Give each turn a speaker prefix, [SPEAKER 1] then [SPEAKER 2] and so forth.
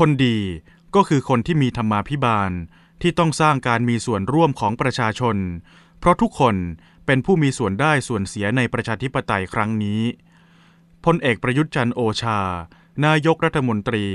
[SPEAKER 1] คนดีก็คือคนที่มีธรรมาภิบาล ที่ต้องสร้างการมีส่วนร่วมของประชาชน เพราะทุกคนเป็นผู้มีส่วนได้ส่วนเสียในประชาธิปไตยครั้งนี้ พลเอกประยุทธ์จันโอชา นายกรัฐมนตรี